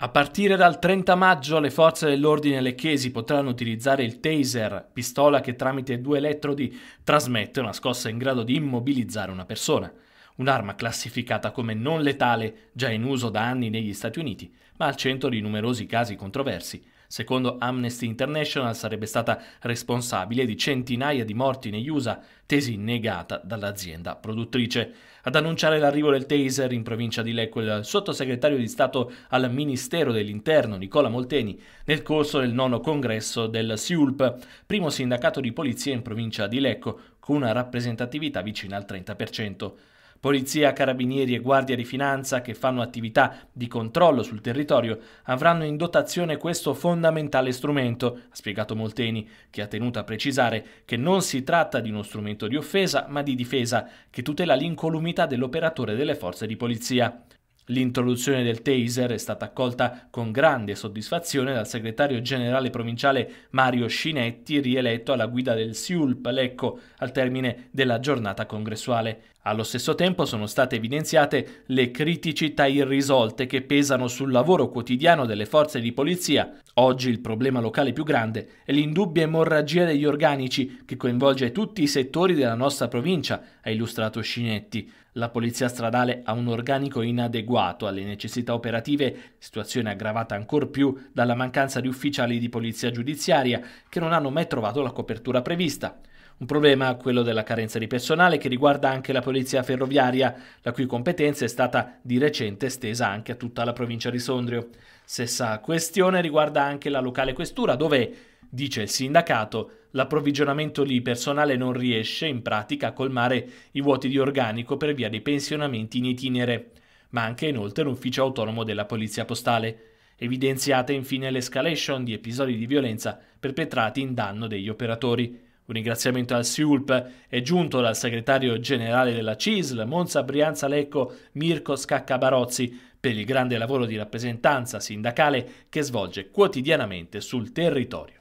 A partire dal 30 maggio le forze dell'ordine lecchesi potranno utilizzare il taser, pistola che tramite due elettrodi trasmette una scossa in grado di immobilizzare una persona, un'arma classificata come non letale già in uso da anni negli Stati Uniti, ma al centro di numerosi casi controversi, secondo Amnesty International, sarebbe stata responsabile di centinaia di morti negli USA, tesi negata dall'azienda produttrice. Ad annunciare l'arrivo del taser in provincia di Lecco il sottosegretario di Stato al Ministero dell'Interno Nicola Molteni nel corso del nono congresso del SIULP, primo sindacato di polizia in provincia di Lecco, con una rappresentatività vicina al 30%. Polizia, carabinieri e guardia di finanza che fanno attività di controllo sul territorio avranno in dotazione questo fondamentale strumento, ha spiegato Molteni, che ha tenuto a precisare che non si tratta di uno strumento di offesa ma di difesa che tutela l'incolumità dell'operatore delle forze di polizia. L'introduzione del taser è stata accolta con grande soddisfazione dal segretario generale provinciale Mario Scinetti, rieletto alla guida del Siulp Lecco al termine della giornata congressuale. Allo stesso tempo sono state evidenziate le criticità irrisolte che pesano sul lavoro quotidiano delle forze di polizia. Oggi il problema locale più grande è l'indubbia emorragia degli organici che coinvolge tutti i settori della nostra provincia, ha illustrato Scinetti. La polizia stradale ha un organico inadeguato adeguato alle necessità operative, situazione aggravata ancor più dalla mancanza di ufficiali di polizia giudiziaria che non hanno mai trovato la copertura prevista. Un problema quello della carenza di personale che riguarda anche la polizia ferroviaria, la cui competenza è stata di recente estesa anche a tutta la provincia di Sondrio. Stessa questione riguarda anche la locale questura dove, dice il sindacato, l'approvvigionamento di personale non riesce in pratica a colmare i vuoti di organico per via dei pensionamenti in itinere ma anche inoltre l'ufficio autonomo della Polizia Postale. Evidenziate infine l'escalation di episodi di violenza perpetrati in danno degli operatori. Un ringraziamento al SIULP è giunto dal segretario generale della CISL, Monza Brianza Lecco, Mirko Scaccabarozzi, per il grande lavoro di rappresentanza sindacale che svolge quotidianamente sul territorio.